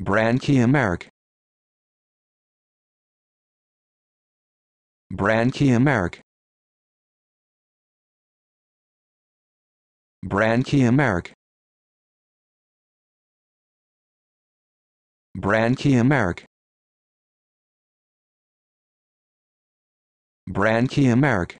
Branchiomeric Branchiomeric Branchiomeric Branchiomeric Branchiomeric